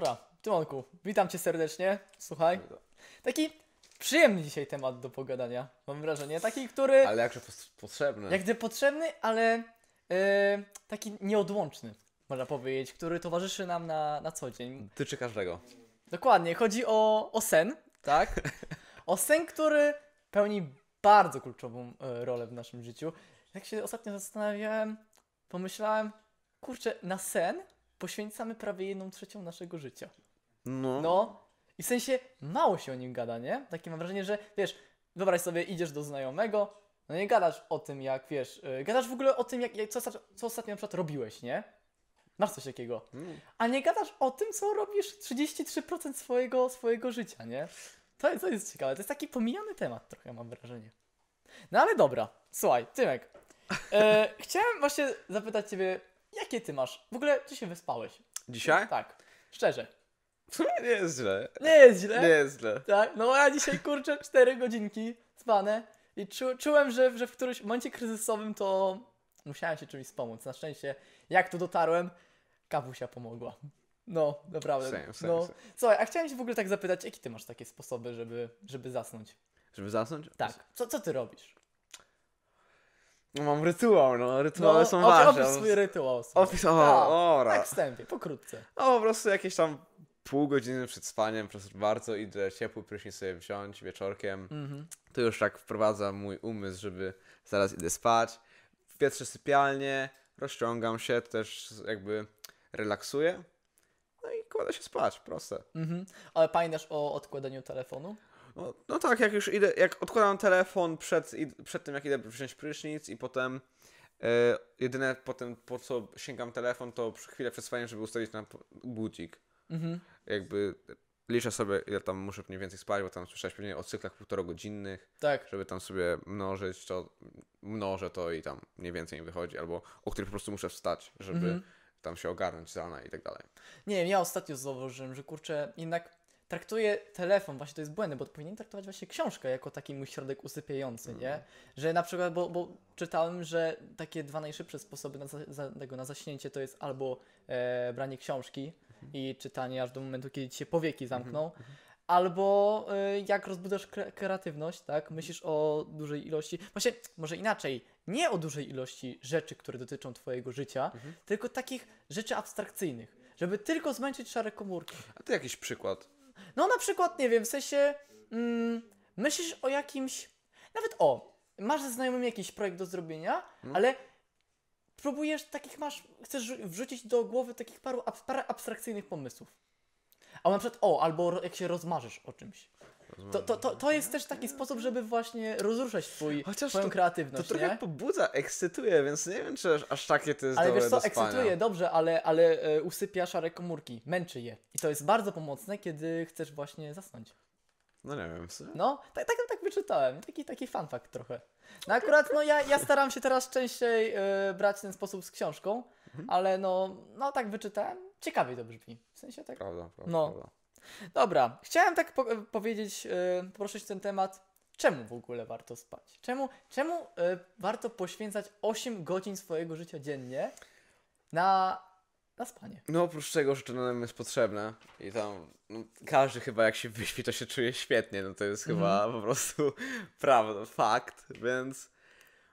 Dobra, Tymonku, witam Cię serdecznie. Słuchaj, taki przyjemny dzisiaj temat do pogadania, mam wrażenie. Taki, który... Ale jakże potrzebny. Jakże potrzebny, ale yy, taki nieodłączny, można powiedzieć, który towarzyszy nam na, na co dzień. Tyczy każdego. Dokładnie, chodzi o, o sen, tak? o sen, który pełni bardzo kluczową y, rolę w naszym życiu. Jak się ostatnio zastanawiałem, pomyślałem, kurczę, na sen poświęcamy prawie jedną trzecią naszego życia. No. No. I w sensie mało się o nim gada, nie? Takie mam wrażenie, że wiesz, wyobraź sobie, idziesz do znajomego, no nie gadasz o tym, jak wiesz, yy, gadasz w ogóle o tym, jak, jak co, co ostatnio na przykład robiłeś, nie? Masz coś takiego. Mm. A nie gadasz o tym, co robisz 33% swojego, swojego życia, nie? To, to jest ciekawe. To jest taki pomijany temat trochę, mam wrażenie. No ale dobra, słuchaj, Tymek. E, chciałem właśnie zapytać Ciebie Jakie ty masz? W ogóle ty się wyspałeś. Dzisiaj? Tak. Szczerze. nie jest źle. Nie jest źle. Nie jest źle. Tak, no ja dzisiaj kurczę 4 godzinki spane i czu, czułem, że, że w którymś momencie kryzysowym to musiałem się czymś pomóc. Na szczęście, jak tu dotarłem, kawusia pomogła. No, naprawdę. Same, same, no. Same. Słuchaj, a chciałem się w ogóle tak zapytać, jakie ty masz takie sposoby, żeby, żeby zasnąć? Żeby zasnąć? Tak. Co, co ty robisz? No mam rytuał, no. Rytuały no, są ważne. Opisz swój rytuał. Sobie. Opis, o, tak, no, ora. Tak wstępie, pokrótce. No po prostu jakieś tam pół godziny przed spaniem, po prostu bardzo idę ciepły prysznic sobie wziąć wieczorkiem. Mm-hmm. To już tak wprowadza mój umysł, żeby zaraz idę spać. Wietrzę sypialnie, rozciągam się, też jakby relaksuję. No i kładę się spać, proste. Mm-hmm. Ale pamiętasz o odkładaniu telefonu? No, no, tak, jak już idę, jak odkładam telefon przed, przed tym, jak idę wziąć prysznic i potem e, jedyne potem, po co sięgam telefon, to chwilę przed spaniem, żeby ustalić na budzik. Mhm. Jakby liczę sobie, ile tam muszę mniej więcej spać, bo tam słyszałeś pewnie o cyklach półtorogodzinnych. Tak. Żeby tam sobie mnożyć, to mnożę to i tam mniej więcej mi wychodzi, albo o których po prostu muszę wstać, żeby mhm. tam się ogarnąć z rana i tak dalej. Nie wiem, ja ostatnio zauważyłem, że kurczę, jednak traktuje telefon, właśnie to jest błędne, bo powinien traktować właśnie książkę jako taki mój środek usypiający, mm. nie? Mhm. Że na przykład, bo, bo, czytałem, że takie dwa najszybsze sposoby na, za, tego, na zaśnięcie to jest albo e, branie książki mm. i czytanie aż do momentu, kiedy ci się powieki mhm, zamkną, mm. albo e, jak rozbudujesz kre kreatywność, tak? Myślisz o dużej ilości, właśnie może inaczej, nie o dużej ilości rzeczy, które dotyczą twojego życia, mhm. tylko takich rzeczy abstrakcyjnych żeby tylko zmęczyć szare komórki. A ty jakiś przykład no na przykład, nie wiem, w sensie mm, myślisz o jakimś, nawet o, masz ze znajomym jakiś projekt do zrobienia, hmm. ale próbujesz takich masz, chcesz wrzucić do głowy takich paru, parę abstrakcyjnych pomysłów. A na przykład o, albo jak się rozmarzysz o czymś. To, to, to, to jest też taki sposób, żeby właśnie rozruszać twój, Chociaż swoją to, kreatywność. To trochę nie? pobudza, ekscytuje, więc nie wiem, czy aż, takie to jest Ale dobre wiesz co, do ekscytuje, dobrze, ale, ale e, usypia szare komórki, męczy je. I to jest bardzo pomocne, kiedy chcesz właśnie zasnąć. No nie wiem. Co? No, tak, tak, tak wyczytałem. Taki, taki fun fact trochę. No akurat no, ja, ja staram się teraz częściej y, brać ten sposób z książką, mhm. ale no, no tak wyczytałem. Ciekawiej to brzmi. W sensie tak. Prawda, prawda. No. prawda. Dobra, chciałem tak po powiedzieć, yy, poruszyć ten temat, czemu w ogóle warto spać? Czemu, czemu yy, warto poświęcać 8 godzin swojego życia dziennie na, na spanie? No oprócz tego, że to nam jest potrzebne i tam no, każdy chyba jak się wyśpi, to się czuje świetnie, no to jest chyba mm -hmm. po prostu prawda, fakt, więc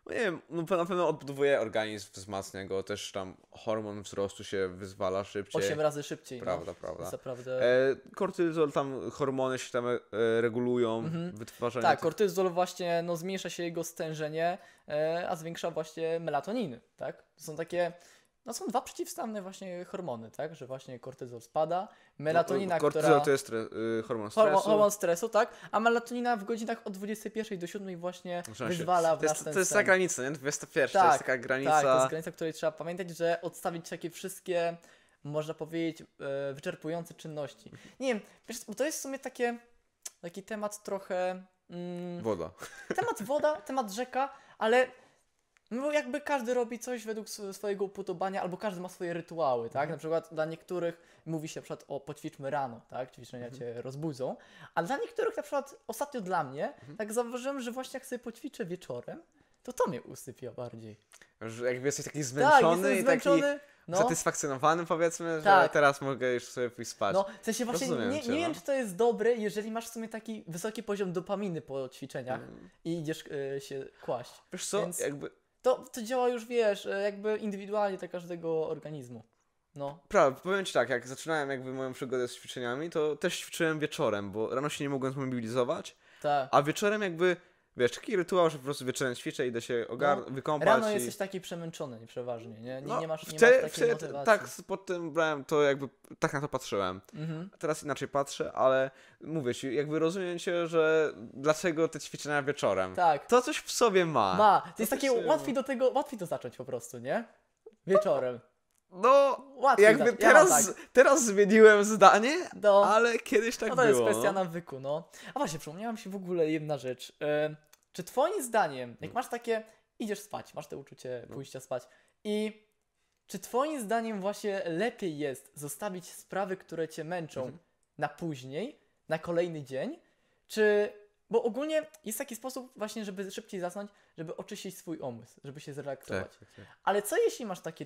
no nie wiem, no na pewno odbudowuje organizm, wzmacnia go, też tam hormon wzrostu się wyzwala szybciej. 8 razy szybciej. Prawda, no. prawda. Naprawdę... E, kortyzol, tam hormony się tam e, regulują, mhm. wytwarzanie... Tak, tych... kortyzol właśnie, no zmniejsza się jego stężenie, e, a zwiększa właśnie melatoniny, tak? To są takie no są dwa przeciwstawne właśnie hormony, tak? Że właśnie kortyzol spada, melatonina, no, kortyzol która... to jest stres, y, hormon stresu. Hormon, hormon, stresu, tak? A melatonina w godzinach od 21 do 7 właśnie Muszę wyzwala w to jest, to jest ta granica, nie? 21, tak, to jest taka granica... Tak, to jest granica, której trzeba pamiętać, że odstawić takie wszystkie, można powiedzieć, e, wyczerpujące czynności. Nie wiem, wiesz, bo to jest w sumie takie, taki temat trochę... Mm, woda. Temat woda, temat rzeka, ale no jakby każdy robi coś według swojego upodobania, albo każdy ma swoje rytuały, tak? Mhm. Na przykład dla niektórych mówi się na przykład o poćwiczmy rano, tak? Ćwiczenia mhm. cię rozbudzą, a dla niektórych na przykład, ostatnio dla mnie, mhm. tak zauważyłem, że właśnie jak sobie poćwiczę wieczorem, to to mnie usypia bardziej. Że jakby jesteś taki tak, zmęczony tak, i zmęczony. taki no. satysfakcjonowany powiedzmy, tak. że teraz mogę już sobie pójść spać. No, w sensie właśnie Rozumiem nie, cię, nie no. wiem, czy to jest dobre, jeżeli masz w sumie taki wysoki poziom dopaminy po ćwiczeniach mm. i idziesz y, się kłaść. Wiesz co, Więc... jakby to, to działa już, wiesz, e, jakby indywidualnie dla każdego organizmu. No. Prawda, powiem Ci tak, jak zaczynałem jakby moją przygodę z ćwiczeniami, to też ćwiczyłem wieczorem, bo rano się nie mogłem zmobilizować, tak. a wieczorem jakby Wiesz, taki rytuał, że po prostu wieczorem ćwiczę, idę się ogar- no, wykąpać. Rano i... jesteś taki przemęczony przeważnie, nie? Nie, no, nie masz, wtedy, nie masz wtedy, motywacji. Tak, pod tym brałem to jakby, tak na to patrzyłem. Mhm. Teraz inaczej patrzę, ale mówię ci, jakby rozumiem cię, że dlaczego te ćwiczenia wieczorem. Tak. To coś w sobie ma. Ma. To, to jest takie, łatwiej do tego, łatwiej to zacząć po prostu, nie? Wieczorem. No, Łatwiej jakby ja teraz, tak. teraz zmieniłem zdanie, No. ale kiedyś tak no to było. jest kwestia no. nawyku, no. A właśnie, przypomniałam się w ogóle jedna rzecz. E, czy twoim zdaniem, jak masz takie, idziesz spać, masz to uczucie no. pójścia spać i czy twoim zdaniem właśnie lepiej jest zostawić sprawy, które cię męczą mhm. na później, na kolejny dzień, czy bo ogólnie jest taki sposób właśnie, żeby szybciej zasnąć, żeby oczyścić swój umysł, żeby się zrelaksować. Tak, tak, tak. Ale co jeśli masz takie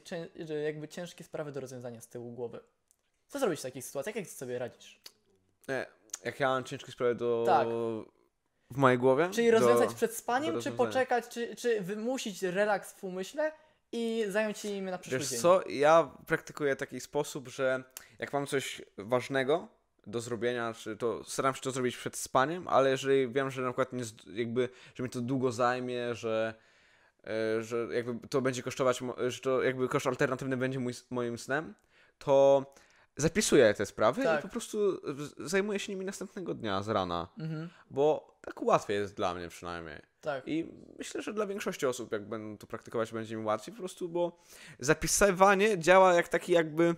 jakby ciężkie sprawy do rozwiązania z tyłu głowy? Co zrobić w takich sytuacjach? Jak sobie radzisz? Nie, jak ja mam ciężkie sprawy do... Tak. W mojej głowie? Czyli rozwiązać do... przed spaniem, czy poczekać, czy, czy wymusić relaks w umyśle i zająć się nim na przyszły Wiesz dzień? co, ja praktykuję taki sposób, że jak mam coś ważnego, do zrobienia, czy to staram się to zrobić przed spaniem, ale jeżeli wiem, że na przykład nie, jakby, że mi to długo zajmie, że, e, że jakby to będzie kosztować, że to jakby koszt alternatywny będzie mój, moim snem, to zapisuję te sprawy tak. i po prostu zajmuję się nimi następnego dnia z rana, mhm. bo tak łatwiej jest dla mnie przynajmniej. Tak. I myślę, że dla większości osób, jak będą to praktykować, będzie mi łatwiej po prostu, bo zapisywanie działa jak taki jakby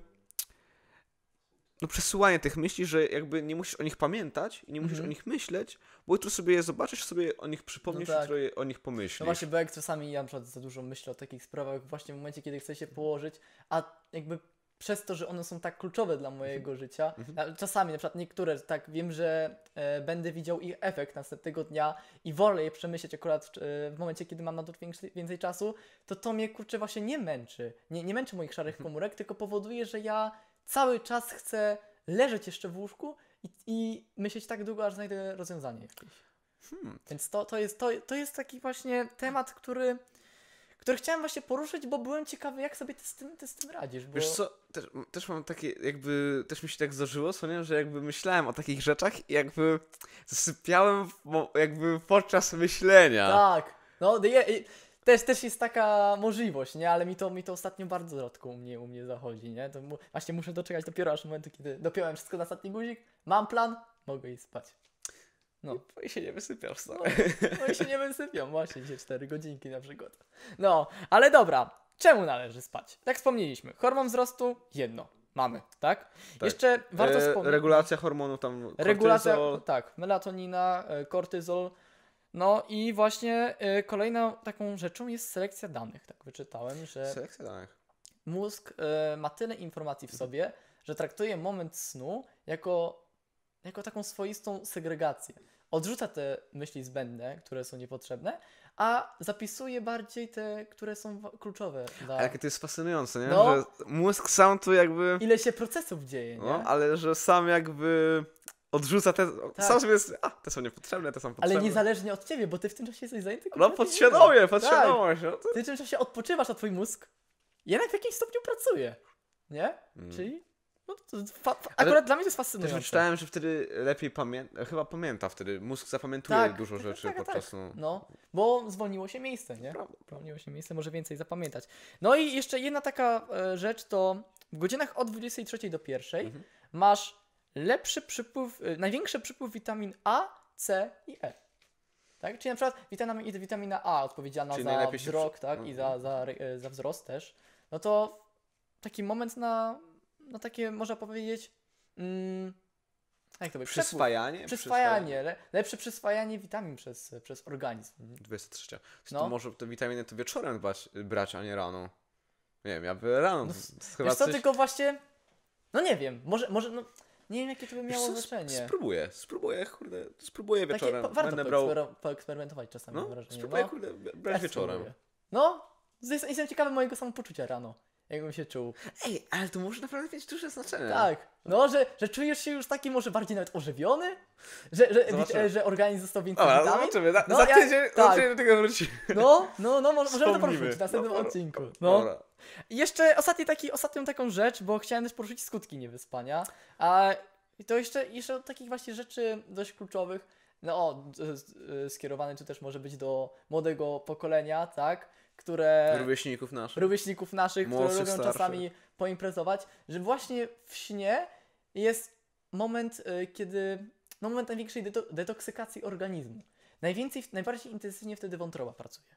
no, przesyłanie tych myśli, że jakby nie musisz o nich pamiętać i nie musisz mm-hmm. o nich myśleć, bo jutro sobie je zobaczysz, sobie o nich przypomnisz, no tak. jutro je, o nich pomyślisz. No właśnie, bo jak czasami ja na przykład za dużo myślę o takich sprawach właśnie w momencie, kiedy chcę się położyć, a jakby przez to, że one są tak kluczowe dla mojego mm-hmm. życia, mm-hmm. czasami na przykład niektóre, tak wiem, że e, będę widział ich efekt następnego dnia i wolę je przemyśleć akurat e, w momencie, kiedy mam na to więcej, więcej, czasu, to to mnie kurczę właśnie nie męczy. Nie, nie męczy moich szarych mhm. komórek, tylko powoduje, że ja cały czas chcę leżeć jeszcze w łóżku i, i myśleć tak długo, aż znajdę rozwiązanie jakieś. Hmm. Więc to, to, jest, to, to jest taki właśnie temat, który, który chciałem właśnie poruszyć, bo byłem ciekawy, jak sobie ty z tym, ty z tym radzisz. Bo... Wiesz co, też, też mam takie, jakby, też mi się tak zdarzyło, że jakby myślałem o takich rzeczach i jakby zasypiałem jakby podczas myślenia. Tak, no je, też, też jest taka możliwość, nie? Ale mi to, mi to ostatnio bardzo rzadko u mnie, u mnie zachodzi, nie? To mu, właśnie muszę doczekać dopiero aż momentu, kiedy dopiąłem wszystko na ostatni guzik, mam plan, mogę iść spać. No. no I się nie wysypiał stary. No, no i się nie wysypią, właśnie się 4 godzinki na przykład. No, ale dobra, czemu należy spać? Jak wspomnieliśmy, hormon wzrostu jedno. Mamy, tak? tak. Jeszcze warto e, wspomnieć. Regulacja hormonu tam. Kortyzol. Regulacja, tak, melatonina, e, kortyzol no i właśnie y, kolejną taką rzeczą jest selekcja danych. Tak wyczytałem, że. Selekcja danych. Mózg y, ma tyle informacji w mhm. sobie, że traktuje moment snu jako, jako taką swoistą segregację. Odrzuca te myśli zbędne, które są niepotrzebne, a zapisuje bardziej te, które są kluczowe. Dla... jakie to jest fascynujące, nie? No, że mózg sam tu jakby. Ile się procesów dzieje, no, nie? No, ale że sam jakby odrzuca te. Tak. Sam sobie jest. A, te są niepotrzebne, te są potrzebne. Ale niezależnie od ciebie, bo ty w tym czasie jesteś zajęty. No podświadomie, tak. podświadomość. Tak. Ty w tym czasie odpoczywasz, a twój mózg jednak w jakimś stopniu pracuje. Nie? Mm. Czyli. No, akurat Ale dla mnie to jest fascynujące. Też czytałem, że wtedy lepiej pamięta, chyba pamięta wtedy, mózg zapamiętuje tak, dużo tak, rzeczy tak, tak podczas... Tak. No. no, bo zwolniło się miejsce, nie? Prawda. Zwolniło się miejsce, może więcej zapamiętać. No i jeszcze jedna taka e, rzecz to w godzinach od 23 do 1 mhm. masz lepszy przypływ, y, największy przypływ witamin A, C i E. Tak? Czyli na przykład witamina, witamina A odpowiedzialna Czyli za wzrok przy... tak? i za, mhm. za, y, za wzrost też, no to taki moment na, na takie, można powiedzieć, mm, jak to by, przyswajanie? Przyswajanie. lepsze przyswajanie witamin przez, przez organizm. 23. Mhm. No. To może te witaminy to wieczorem y, brać, a nie rano. Nie wiem, ja by rano no, chyba wiesz co, coś... tylko właśnie... No nie wiem, może, może no, nie wiem, jakie to by miało co, znaczenie. Spróbuję, spróbuję, kurde, spróbuję wieczorem. Takie, warto Będę brał... poeksperymentować czasami, no, mam wrażenie. Spróbuję, no. kurde, brać ja wieczorem. Spróbuję. No, jestem ciekawy mojego samopoczucia rano. Jakbym się czuł. Ej, ale to może naprawdę mieć duże znaczenie. Tak. No, że, że czujesz się już taki może bardziej nawet ożywiony, że, że, e, że, organizm został więcej Dobra, zobaczymy. Na, No, za ja- tydzień tak. tak. do tego wrócimy. No, no, no, możemy to poruszyć w następnym No, odcinku. No. Dobra. I jeszcze ostatni taki, ostatnią taką rzecz, bo chciałem też poruszyć skutki niewyspania. A i to jeszcze, jeszcze takich właśnie rzeczy dość kluczowych. No, o, e, skierowany tu też może być do młodego pokolenia, tak? które... Rówieśników naszych. Rówieśników naszych, które lubią czasami poimprezować, że właśnie w śnie jest moment, y, kiedy... No moment największej detoksykacji organizmu. Najwięcej, najbardziej intensywnie wtedy wątroba pracuje.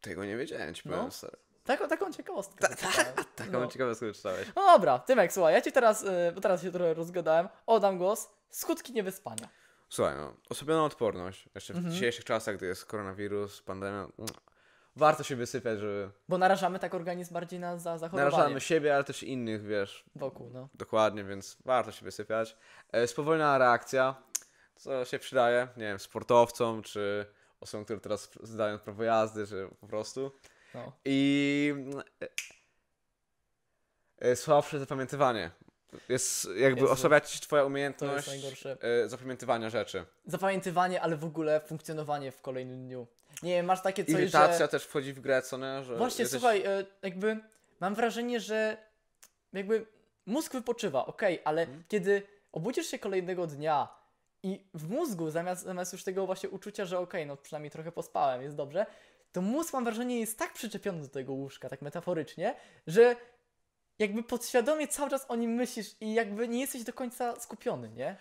Tego nie wiedziałem, ci no. powiem no. Taką, taką ciekawostkę. Ta, ta, taką no. ciekawostkę czytałeś. No dobra, Tymek, słuchaj, ja ci teraz, y, bo teraz się trochę rozgadałem, oddam głos. Skutki niewyspania. Słuchaj, no, odporność. Jeszcze w mhm. dzisiejszych czasach, gdy jest koronawirus, pandemia, mm, warto się wysypiać, żeby... Bo narażamy tak organizm bardziej na za zachorowanie. Narażamy siebie, ale też innych, wiesz. Wokół, no. Dokładnie, więc warto się wysypiać. E, spowolniona reakcja, co się przydaje, nie wiem, sportowcom, czy osobom, które teraz zdają prawo jazdy, że po prostu. No. I... E, e, słabsze zapamiętywanie. Jest jakby osłabiać osłabia ci twoja umiejętność e, zapamiętywania rzeczy. Zapamiętywanie, ale w ogóle funkcjonowanie w kolejnym dniu nie masz takie coś, Irytacja że... też wchodzi w grę, co nie? Że Właśnie, jesteś... słuchaj, e, jakby mam wrażenie, że jakby mózg wypoczywa, okej, okay, ale hmm. kiedy obudzisz się kolejnego dnia i w mózgu, zamiast, zamiast już tego właśnie uczucia, że okej, okay, no przynajmniej trochę pospałem, jest dobrze, to mózg, mam wrażenie, jest tak przyczepiony do tego łóżka, tak metaforycznie, że jakby podświadomie cały czas o nim myślisz i jakby nie jesteś do końca skupiony, nie?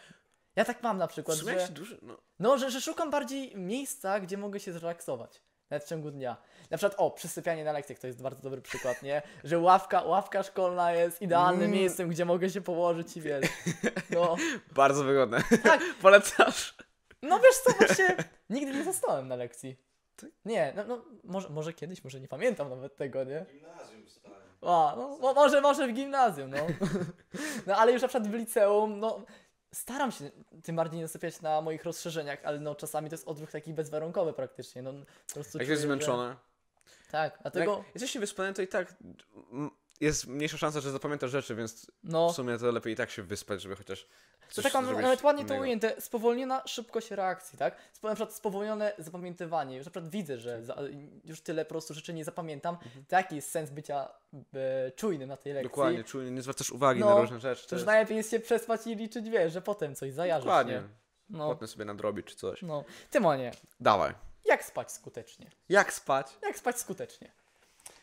Ja tak mam na przykład, w że, dużo, no. no że, że szukam bardziej miejsca, gdzie mogę się zrelaksować nawet w ciągu dnia. Na przykład, o, przysypianie na lekcjach to jest bardzo dobry przykład, nie? Że ławka, ławka szkolna jest idealnym mm. miejscem, gdzie mogę się położyć i wiesz. No. bardzo wygodne. Tak. Polecasz? No wiesz co, właśnie nigdy nie zostałem na lekcji. Tak? Nie, no, no może, może kiedyś, może nie pamiętam nawet tego, nie? W gimnazjum stałem. A, no, może, może w gimnazjum, no. no ale już na przykład w liceum, no staram się tym bardziej nie skupiać na moich rozszerzeniach, ale no czasami to jest odruch taki bezwarunkowy praktycznie. No, po prostu Jak jest zmęczony. Że... Tak, a no tego... Jak jesteś niewyspany, to i tak jest mniejsza szansa, że zapamiętasz rzeczy, więc no. w sumie to lepiej i tak się wyspać, żeby chociaż. Coś to tak nawet ładnie innego. to ujęte, spowolniona szybkość reakcji, tak? Sp na przykład spowolnione zapamiętywanie. Już na przykład widzę, że już tyle po prostu rzeczy nie zapamiętam. Mhm. Taki jest sens bycia e, czujnym na tej lekcji. Dokładnie, czujny, nie zwracasz uwagi no, na różne rzeczy. To już jest... najlepiej jest się przespać i liczyć, wiesz, że potem coś zajarzysz. Dokładnie. Nie? No. Potem sobie nadrobić czy coś. No. Tymonie. Dawaj. Jak spać skutecznie? Jak spać? Jak spać skutecznie?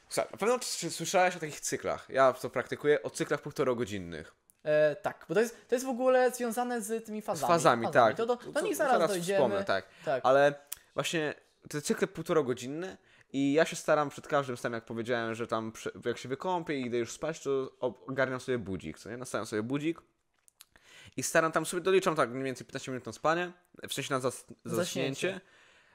Słuchaj, na pewno słyszałeś o takich cyklach. Ja to praktykuję, o cyklach półtorogodzinnych. E, tak, bo to jest, to jest w ogóle związane z tymi fazami. Z fazami, fazami. tak. To do, do nich zaraz, zaraz dojdziemy. Wspomnę, tak. tak. Ale właśnie te cykle półtorogodzinne i ja się staram przed każdym snem, jak powiedziałem, że tam przy, jak się wykąpię i idę już spać, to ogarniam sobie budzik, co nie? Nastawiam sobie budzik i staram tam sobie, doliczam tak mniej więcej 15 minut na spanie, w sensie na zas zaśnięcie, zaśnięcie,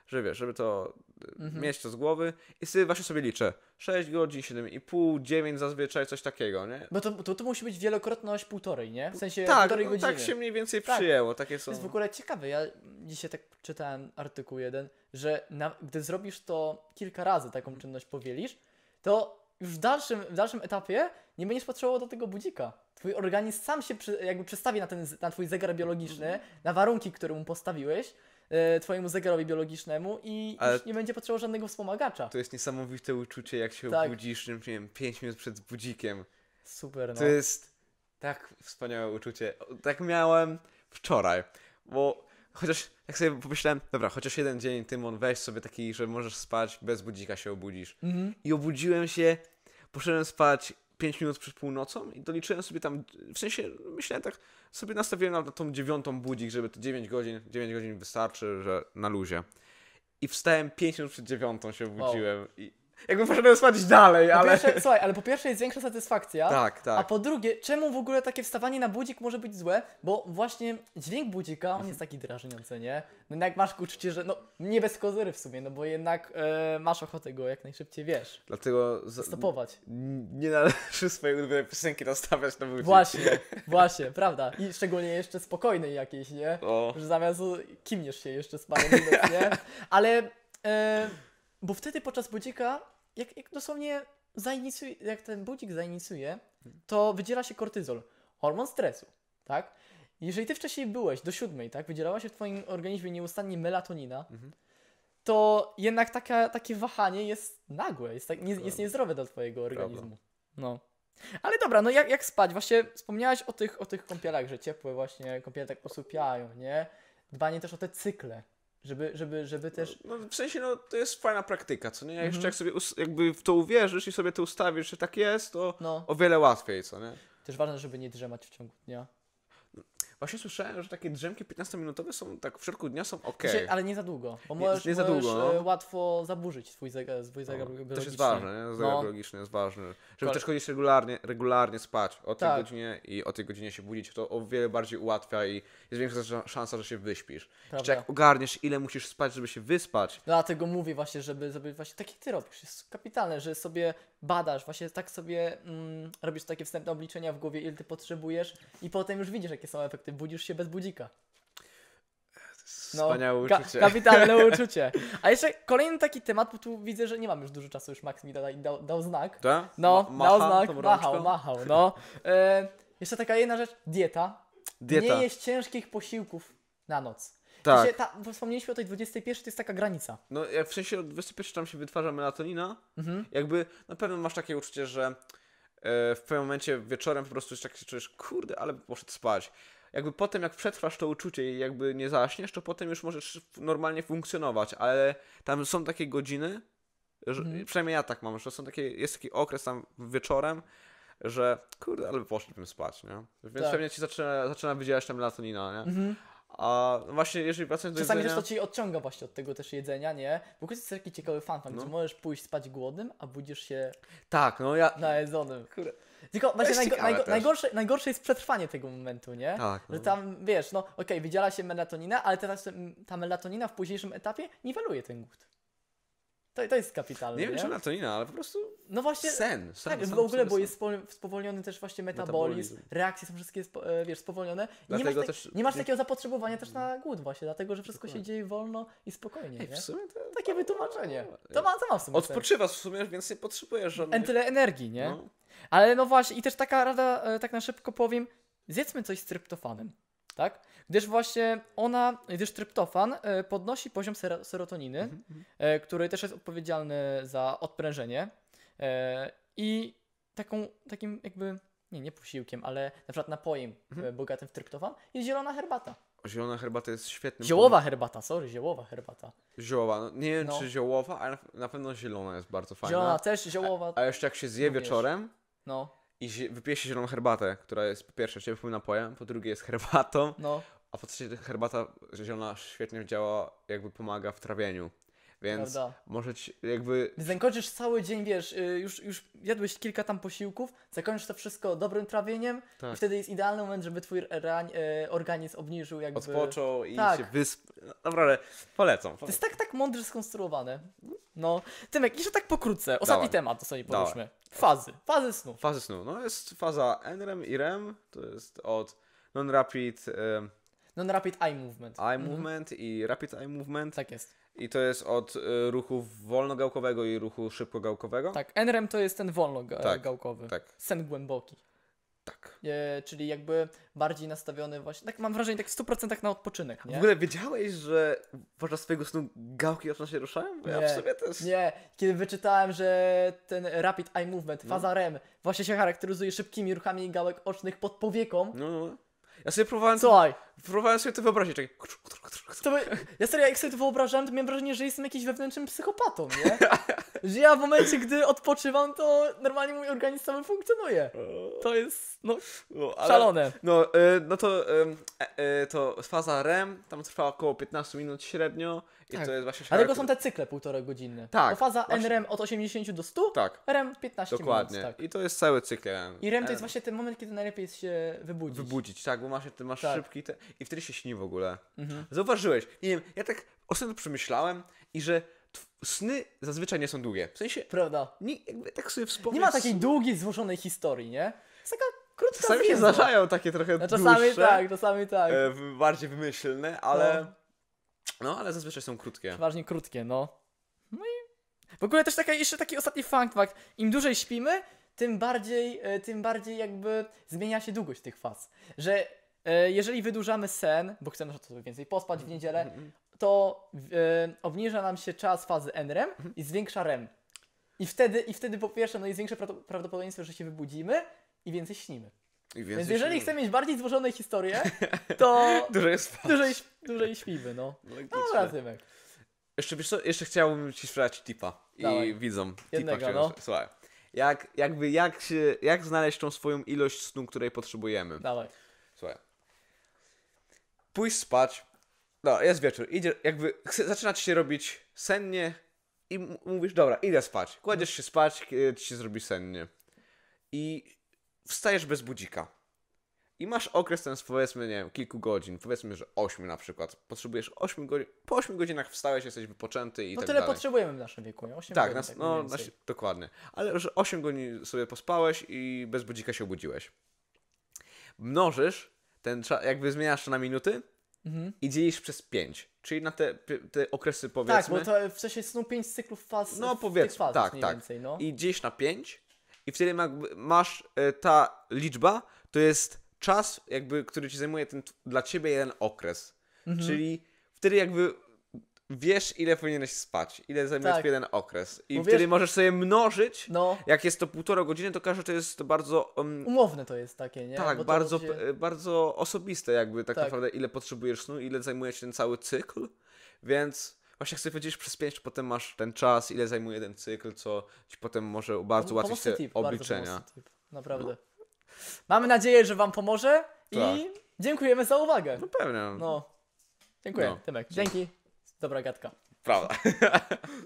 że wiesz, żeby to mhm. mieć to z głowy i sobie właśnie sobie liczę. 6 godzin, 7,5, 9 zazwyczaj, coś takiego, nie? No to, to, to musi być wielokrotność półtorej, nie? W sensie tak, półtorej no, tak godziny. Tak się mniej więcej tak. przyjęło, takie są. jest w ogóle ciekawe, ja dzisiaj tak czytałem artykuł jeden, że na, gdy zrobisz to kilka razy, taką mhm. czynność powielisz, to już w dalszym, w dalszym etapie nie będziesz potrzebował do tego budzika. Twój organizm sam się przy, jakby przestawi na, ten, na twój zegar biologiczny, mhm. na warunki, które mu postawiłeś E, twojemu zegarowi biologicznemu i Ale już nie będzie potrzebował żadnego wspomagacza. To jest niesamowite uczucie, jak się tak. obudzisz, nie wiem, 5 minut przed budzikiem. Super, no. To jest tak wspaniałe uczucie. Tak miałem wczoraj, bo chociaż jak sobie pomyślałem, dobra, chociaż jeden dzień, Tymon, weź sobie taki, że możesz spać, bez budzika się obudzisz. Mhm. I obudziłem się, poszedłem spać 5 minut przed północą i doliczyłem sobie tam, w sensie myślałem tak, sobie nastawiłem na tą dziewiątą budzik, żeby to 9 godzin, 9 godzin wystarczy, że na luzie. I wstałem 5 minut przed dziewiątą się budziłem wow. i, jakby poszedłem spać dalej, po ale... Pierwsze, słuchaj, ale po pierwsze jest większa satysfakcja. Tak, tak. A po drugie, czemu w ogóle takie wstawanie na budzik może być złe? Bo właśnie dźwięk budzika, on jest taki drażniący, nie? No jak masz uczucie, że no nie bez kozery w sumie, no bo jednak e, masz ochotę go jak najszybciej, wiesz. Dlatego... Stopować. Nie należy swojej ulubionej piosenki nastawiać na budzik. Właśnie, właśnie, prawda. I szczególnie jeszcze spokojnej jakiejś, nie? O. Że zamiast no, kimniesz się jeszcze z nie? Ale... E, bo wtedy podczas budzika jak, jak dosłownie zainicjuje, jak ten budzik zainicjuje, hmm. to wydziela się kortyzol, hormon stresu, tak? Jeżeli ty wcześniej byłeś do siódmej, tak, wydzielała się w twoim organizmie nieustannie melatonina, mhm. to jednak taka, takie wahanie jest nagłe, jest, tak, nie, jest niezdrowe dla twojego organizmu. No. Ale dobra, no jak, jak spać? Właśnie wspomniałeś o tych, o tych kąpielach, że ciepłe właśnie kąpiele tak osłupiają, nie? Dbanie też o te cykle. Żeby, żeby, żeby też. No, no, w sensie, no, to jest fajna praktyka, co nie? Ja jeszcze mhm. jak sobie jakby w to uwierzysz i sobie to ustawisz, że tak jest, to No. o wiele łatwiej, co nie? Też ważne, żeby nie drzemać w ciągu dnia. Właśnie słyszałem, że takie drzemki 15-minutowe są tak w środku dnia są ok. Znaczy, ale nie za długo, bo możesz, nie, nie za długo, e, no. łatwo zaburzyć swój zegar, swój zegar no, biologiczny. To jest ważne, nie? zegar no. biologiczny jest ważny. Żeby Kolej. też chodzić regularnie, regularnie spać o tej tak. godzinie i o tej godzinie się budzić, to o wiele bardziej ułatwia i jest większa szansa, że się wyśpisz. Prawda. jak ogarniesz, ile musisz spać, żeby się wyspać. No, dlatego mówię właśnie, żeby, żeby właśnie taki ty robisz. Jest kapitalne, że sobie badasz, właśnie tak sobie mm, robisz takie wstępne obliczenia w głowie, ile ty potrzebujesz i potem już widzisz, jakie są efekty. Budzisz się bez budzika. No, Wspaniałe ka uczucie. kapitalne uczucie. A jeszcze kolejny taki temat, bo tu widzę, że nie mam już dużo czasu, już Max mi dał, dał, dał znak. Da? No, Ma dał znak, machał, machał, no. E, jeszcze taka jedna rzecz, dieta. dieta. Nie jeść ciężkich posiłków na noc. Tak. Że wspomnieliśmy o tej 21, to jest taka granica. No jak w sensie od 21 tam się wytwarza melatonina, mhm. jakby na pewno masz takie uczucie, że e, w pewnym momencie wieczorem po prostu tak się czujesz, kurde, ale poszedł spać. Jakby potem, jak przetrwasz to uczucie i jakby nie zaśniesz, to potem już możesz normalnie funkcjonować, ale tam są takie godziny, że, mhm. przynajmniej ja tak mam, że są takie, jest taki okres tam wieczorem, że kurde, ale poszedłbym spać, nie? Więc tak. pewnie ci zaczyna, zaczyna wydzielać tam melatonina, nie? Mhm. A właśnie, jeżeli wracając do Czasami jedzenia... Czasami też to Ci odciąga właśnie od tego też jedzenia, nie? Bo to jest taki ciekawy fanfan, no. możesz pójść spać głodnym, a budzisz się... Tak, no ja... Najedzonym. Kurde. Tylko właśnie najgo, najgo, najgorsze, najgorsze jest przetrwanie tego momentu, nie? Tak. No. Że tam, wiesz, no okej, okay, wydziela się melatonina, ale teraz ta melatonina w późniejszym etapie niweluje ten głód. To, to jest kapitalne. Nie, nie? wiem, czy melatonina, ale po prostu no właśnie, sen. sen tak, sam, w ogóle, bo jest spowolniony też właśnie metabolizm, metabolizm. reakcje są wszystkie e, wiesz, spowolnione. I nie masz, tak, też, nie masz takiego zapotrzebowania też na głód właśnie, dlatego, że wszystko Dokładnie. się dzieje wolno i spokojnie. Ej, w sumie to... Takie wytłumaczenie. To ma, to ma w sumie Odpoczywasz w sumie, więc nie potrzebujesz żadnej... En tyle energii, nie? No. Ale no właśnie, i też taka rada, e, tak na szybko powiem, zjedzmy coś z tryptofanem tak? Gdyż właśnie ona, gdyż tryptofan e, podnosi poziom serotoniny, mhm, mhm. E, który też jest odpowiedzialny za odprężenie e, i taką, takim jakby, nie, nie posiłkiem, ale na przykład napojem mm bogatym w tryptofan jest zielona herbata. Zielona herbata jest świetnym. Ziołowa herbata, sorry, ziołowa herbata. Ziołowa, no, nie wiem no. czy ziołowa, ale na pewno zielona jest bardzo fajna. Zielona też, ziołowa. A, a jeszcze jak się zje no, wieczorem, no i wypije się zieloną herbatę, która jest po pierwsze ciepłym napojem, po drugie jest herbatą, no. a po trzecie herbata zielona świetnie działa, jakby pomaga w trawieniu. Więc Prawda. może jakby. Zakończysz cały dzień, wiesz, y, już, już jadłeś kilka tam posiłków, zakończysz to wszystko dobrym trawieniem tak. i wtedy jest idealny moment, żeby twój rań, y, organizm obniżył jakby... Odpoczął i tak. się wysp... No, naprawdę, polecam. polecam. To jest tak, tak mądrze skonstruowane. No, Tymek, jeszcze tak pokrótce, ostatni Dawaj. temat to sobie poruszmy. Dawaj. Fazy, fazy snu. Fazy snu, no jest faza NREM i REM, to jest od non-rapid... Y... Non-rapid eye movement. Eye mhm. movement i rapid eye movement. Tak jest. I to jest od y, ruchu wolnogałkowego i ruchu szybkogałkowego? Tak, NREM to jest ten wolnogałkowy. Tak, tak. Sen głęboki. Tak. E, czyli jakby bardziej nastawiony właśnie, tak mam wrażenie, tak w 100% na odpoczynek, nie? W ogóle wiedziałeś, że podczas swojego snu gałki zaczyna się ruszają? Bo nie, ja w sobie też... Nie, kiedy wyczytałem, że ten rapid eye movement, no. faza no. REM właśnie się charakteryzuje szybkimi ruchami gałek ocznych pod powieką, no, no. no. Ja sobie próbowałem... Słuchaj. Próbowałem sobie to wyobrazić, czekaj. To by, ja serio, jak sobie to wyobrażałem, to miałem wrażenie, że jestem jakimś wewnętrznym psychopatą, nie? Że ja w momencie, gdy odpoczywam, to normalnie mój organizm sam funkcjonuje. To jest, no, no ale, szalone. No, y, no to, e, y, to faza REM tam trwała około 15 minut średnio tak. to jest właśnie Dlatego są te cykle półtorej godziny. Tak. Bo faza właśnie... NREM od 80 do 100, tak. REM 15 Dokładnie. minut. Dokładnie. Tak. I to jest cały cykl I REM to jest właśnie ten moment, kiedy najlepiej jest się wybudzić. Wybudzić, tak, bo masz, ty masz tak. szybki te... i wtedy się śni w ogóle. Mhm. Zauważyłeś, nie wiem, ja tak ostatnio przemyślałem i że sny zazwyczaj nie są długie. W sensie... Prawda. Nie, jakby tak sobie wspomnieć... Nie ma takiej długiej, złożonej historii, nie? Jest taka krótka Czasami się zdarzają takie trochę no, czasami dłuższe. Czasami tak, czasami tak. E, bardziej wymyślne, ale... No no, ale zazwyczaj są krótkie. Przeważnie krótkie, no. No i... W ogóle też taka, jeszcze taki ostatni fakt, Im dłużej śpimy, tym bardziej, e, tym bardziej jakby zmienia się długość tych faz. Że e, jeżeli wydłużamy sen, bo chcemy sobie więcej pospać w niedzielę, mhm, mhm, mhm. to e, obniża nam się czas fazy NREM i zwiększa REM. I wtedy, I wtedy po pierwsze, no jest większe prawdopodobieństwo, że się wybudzimy i więcej śnimy. Więc jeżeli chce mieć bardziej złożone historie, to dużej, dłużej, dłużej śpimy, no. Logicznie. No, no razymek. Jeszcze, wiesz co, jeszcze chciałbym ci sprzedać tipa Dawaj. i widzą tipa, no. Słuchaj, jak, jakby, jak, się, jak znaleźć tą swoją ilość snu, której potrzebujemy? Dawaj. Słuchaj, pójść spać, no jest wieczór, idzie, jakby zaczyna ci się robić sennie i mówisz, dobra, idę spać. Kładziesz no. się spać, kiedy ci się zrobi sennie. I wstajesz bez budzika. I masz okres ten powiedzmy, nie wiem, kilku godzin, powiedzmy, że 8 na przykład. Potrzebujesz 8 godzin, po 8 godzinach wstałeś, jesteś wypoczęty i no tak dalej. No tyle potrzebujemy w naszym wieku, nie? 8 tak, godzin, tak no, nasi, dokładnie. Ale że 8 godzin sobie pospałeś i bez budzika się obudziłeś. Mnożysz ten czas, jakby zmieniasz to na minuty mhm. i dzielisz przez 5. Czyli na te, te okresy tak, powiedzmy. Tak, bo to w czasie snu 5 cyklów faz. No powiedzmy, fazów, tak, tak. Więcej, no. I dzielisz na 5 i wtedy masz e, ta liczba, to jest czas, jakby, który ci zajmuje ten, dla ciebie jeden okres. Mhm. Czyli wtedy jakby wiesz, ile powinieneś spać, ile zajmuje tak. jeden okres. I Bo wtedy wiesz, możesz sobie mnożyć. No. Jak jest to półtora godziny, to każdy to jest to bardzo. Um, Umowne to jest takie, nie? Tak, bardzo, e, bardzo osobiste, jakby tak, tak, naprawdę, ile potrzebujesz snu, ile zajmuje ci ten cały cykl. Więc właśnie chcę powiedzieć przez 5 potem masz ten czas, ile zajmuje ten cykl, co ci potem może bardzo ułatwić te tip, obliczenia. Tip, naprawdę. No. Mamy nadzieję, że wam pomoże i tak. dziękujemy za uwagę. No pewnie. No. Dziękuję, no. Tymek. Dzięki. Dobra gadka. Prawda.